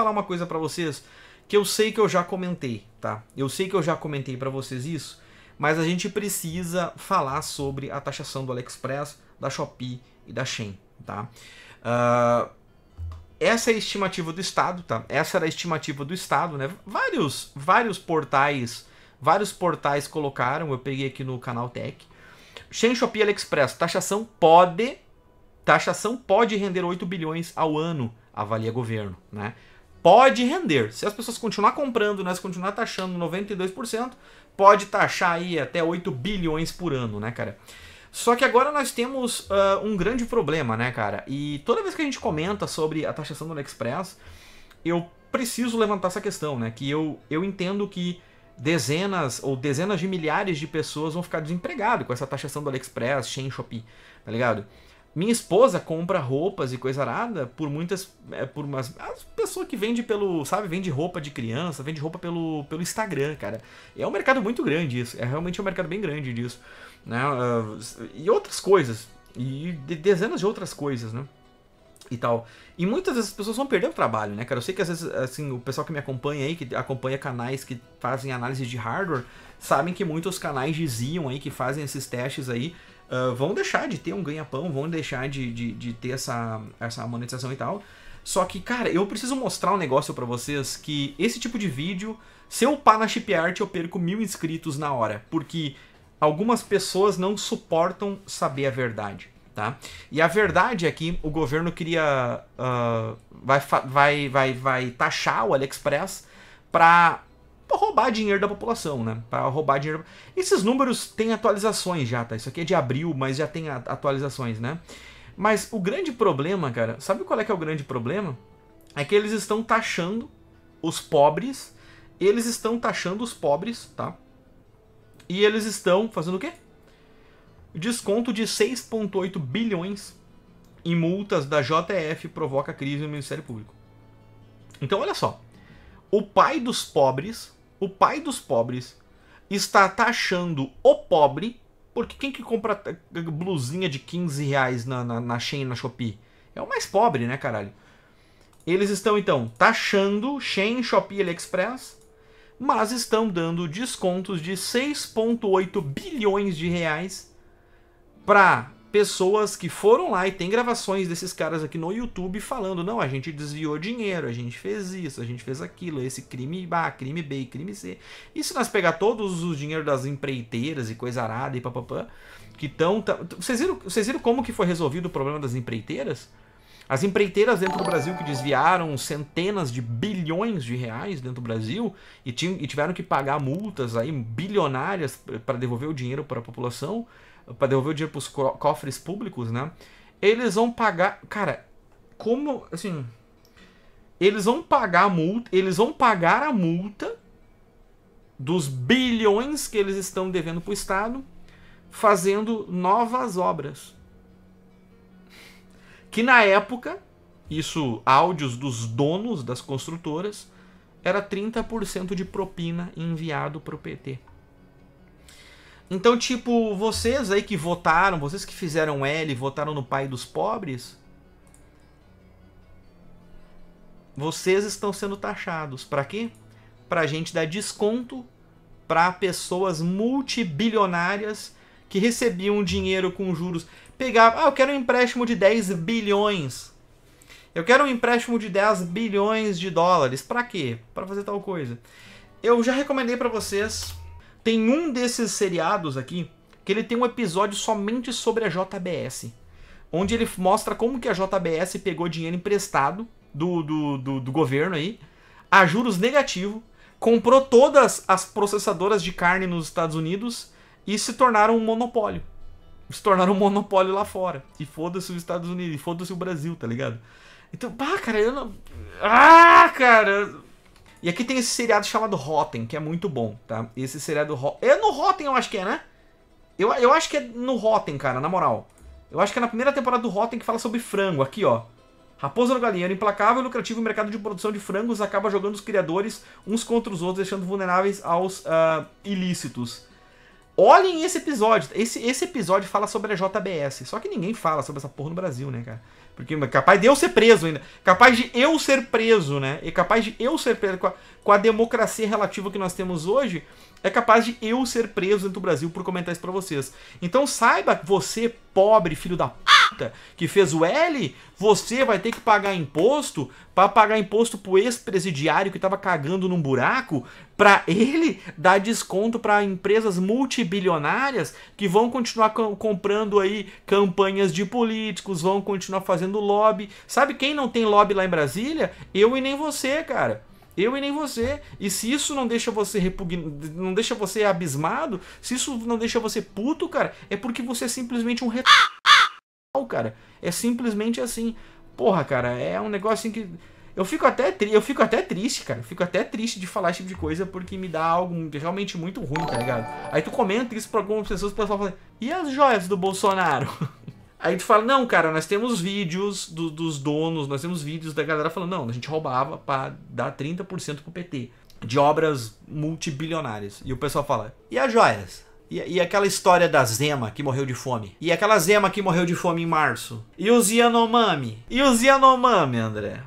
falar uma coisa para vocês que eu sei que eu já comentei, tá? Eu sei que eu já comentei para vocês isso, mas a gente precisa falar sobre a taxação do AliExpress, da Shopee e da Shein, tá? Uh, essa é a estimativa do Estado, tá? Essa era a estimativa do Estado, né? Vários, vários portais, vários portais colocaram, eu peguei aqui no canal Tech. Shen Shopee, AliExpress, taxação pode, taxação pode render 8 bilhões ao ano, avalia governo, né? pode render. Se as pessoas continuar comprando, nós né, continuar taxando 92%, pode taxar aí até 8 bilhões por ano, né, cara? Só que agora nós temos uh, um grande problema, né, cara? E toda vez que a gente comenta sobre a taxação do AliExpress, eu preciso levantar essa questão, né? Que eu, eu entendo que dezenas ou dezenas de milhares de pessoas vão ficar desempregadas com essa taxação do AliExpress, Shein, Shopee, tá ligado? Minha esposa compra roupas e coisa arada por muitas. É, por umas. As pessoa que vende pelo, sabe, vende roupa de criança, vende roupa pelo, pelo Instagram, cara. É um mercado muito grande isso, é realmente um mercado bem grande disso, né? Ah, e outras coisas, e dezenas de outras coisas, né? e tal. E muitas vezes as pessoas vão perder o trabalho, né, cara? Eu sei que às vezes, assim, o pessoal que me acompanha aí, que acompanha canais que fazem análise de hardware, sabem que muitos canais diziam aí que fazem esses testes aí uh, vão deixar de ter um ganha-pão, vão deixar de, de, de, ter essa, essa monetização e tal. Só que, cara, eu preciso mostrar um negócio para vocês que esse tipo de vídeo, se eu upar na Shipyard, eu perco mil inscritos na hora. Porque algumas pessoas não suportam saber a verdade, tá? E a verdade é que o governo queria... Uh, vai, vai, vai, vai taxar o AliExpress pra roubar dinheiro da população, né? Para roubar dinheiro. Esses números têm atualizações já, tá? Isso aqui é de abril, mas já tem atualizações, né? Mas o grande problema, cara, sabe qual é que é o grande problema? É que eles estão taxando os pobres, eles estão taxando os pobres, tá? E eles estão fazendo o quê? Desconto de 6,8 bilhões em multas da JF provoca crise no Ministério Público. Então, olha só. O pai dos pobres, o pai dos pobres está taxando o pobre porque quem que compra blusinha de 15 reais na, na, na Shein, na Shopee? É o mais pobre, né, caralho? Eles estão, então, taxando Shein, Shopee e AliExpress, mas estão dando descontos de 6,8 bilhões de reais para pessoas que foram lá e tem gravações desses caras aqui no YouTube falando: não, a gente desviou dinheiro, a gente fez isso, a gente fez aquilo, esse crime A, crime B, crime C. E se nós pegar todos os dinheiros das empreiteiras e coisa arada e papapá, que estão. Vocês viram, vocês viram como que foi resolvido o problema das empreiteiras? As empreiteiras dentro do Brasil que desviaram centenas de bilhões de reais dentro do Brasil e, tinham, e tiveram que pagar multas aí bilionárias para devolver o dinheiro para a população, para devolver o dinheiro para os cofres públicos, né? Eles vão pagar, cara, como assim? Eles vão pagar a multa, eles vão pagar a multa dos bilhões que eles estão devendo para o Estado, fazendo novas obras. Que na época, isso áudios dos donos das construtoras, era 30% de propina enviado para o PT. Então, tipo, vocês aí que votaram, vocês que fizeram L, votaram no pai dos pobres, vocês estão sendo taxados. Para quê? Para a gente dar desconto para pessoas multibilionárias que recebiam um dinheiro com juros, pegavam, ah, eu quero um empréstimo de 10 bilhões. Eu quero um empréstimo de 10 bilhões de dólares. Para quê? Para fazer tal coisa. Eu já recomendei para vocês. Tem um desses seriados aqui que ele tem um episódio somente sobre a JBS, onde ele mostra como que a JBS pegou dinheiro emprestado do, do, do, do governo aí, a juros negativo, comprou todas as processadoras de carne nos Estados Unidos e se tornaram um monopólio. Se tornaram um monopólio lá fora. E foda-se os Estados Unidos, e foda-se o Brasil, tá ligado? Então, pá, cara, eu não. Ah, cara! E aqui tem esse seriado chamado Rotten, que é muito bom, tá? Esse seriado. É no Rotten, eu acho que é, né? Eu, eu acho que é no Rotten, cara, na moral. Eu acho que é na primeira temporada do Rotten que fala sobre frango, aqui, ó. Raposa no galinheiro, implacável e lucrativo mercado de produção de frangos acaba jogando os criadores uns contra os outros, deixando vulneráveis aos uh, ilícitos. Olhem esse episódio. Esse, esse episódio fala sobre a JBS. Só que ninguém fala sobre essa porra no Brasil, né, cara? Porque capaz de eu ser preso ainda. Capaz de eu ser preso, né? E capaz de eu ser preso. Com a, com a democracia relativa que nós temos hoje, é capaz de eu ser preso dentro do Brasil por comentar isso pra vocês. Então saiba, você, pobre filho da p que fez o L, você vai ter que pagar imposto para pagar imposto pro ex-presidiário que estava cagando num buraco, para ele dar desconto para empresas multibilionárias que vão continuar comprando aí campanhas de políticos, vão continuar fazendo lobby. Sabe quem não tem lobby lá em Brasília? Eu e nem você, cara. Eu e nem você. E se isso não deixa você repugn... não deixa você abismado, se isso não deixa você puto, cara, é porque você é simplesmente um retardo real, cara. É simplesmente assim. Porra, cara, é um negócio assim que. Eu fico até tri... eu fico até triste, cara. Eu fico até triste de falar esse tipo de coisa porque me dá algo realmente muito ruim, tá ligado? Aí tu comenta isso pra algumas pessoas, o pessoal fala, e as joias do Bolsonaro? Aí tu fala, não, cara, nós temos vídeos do, dos donos, nós temos vídeos da galera falando, não, a gente roubava pra dar 30% pro PT de obras multibilionárias. E o pessoal fala, e as joias? E, e, aquela história da Zema que morreu de fome. E aquela Zema que morreu de fome em março. E os Yanomami. E os Yanomami, André.